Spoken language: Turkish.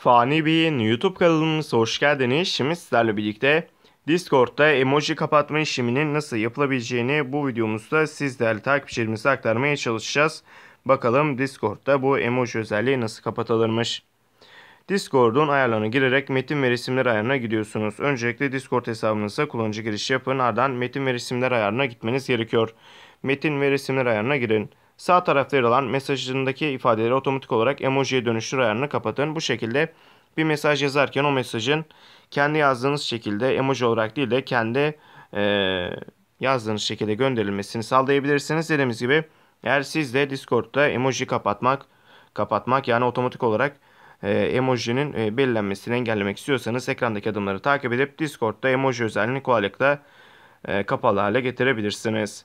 Fani Bey'in YouTube kanalımıza hoş geldiniz. Şimdi sizlerle birlikte Discord'da emoji kapatma işleminin nasıl yapılabileceğini bu videomuzda sizlerle değerli takipçilerimize aktarmaya çalışacağız. Bakalım Discord'da bu emoji özelliği nasıl kapatılırmış. Discord'un ayarlarına girerek metin ve resimler ayarına gidiyorsunuz. Öncelikle Discord hesabınıza kullanıcı girişi yapın. Ardından metin ve resimler ayarına gitmeniz gerekiyor. Metin ve resimler ayarına girin. Sağ tarafta yer alan mesajındaki ifadeleri otomatik olarak emojiye dönüştür ayarını kapatın. Bu şekilde bir mesaj yazarken o mesajın kendi yazdığınız şekilde emoji olarak değil de kendi e, yazdığınız şekilde gönderilmesini sağlayabilirsiniz. Dediğimiz gibi eğer siz de Discord'da emoji kapatmak, kapatmak yani otomatik olarak e, emojinin e, belirlenmesini engellemek istiyorsanız ekrandaki adımları takip edip Discord'da emoji özelliğini kolaylıkla e, kapalı hale getirebilirsiniz.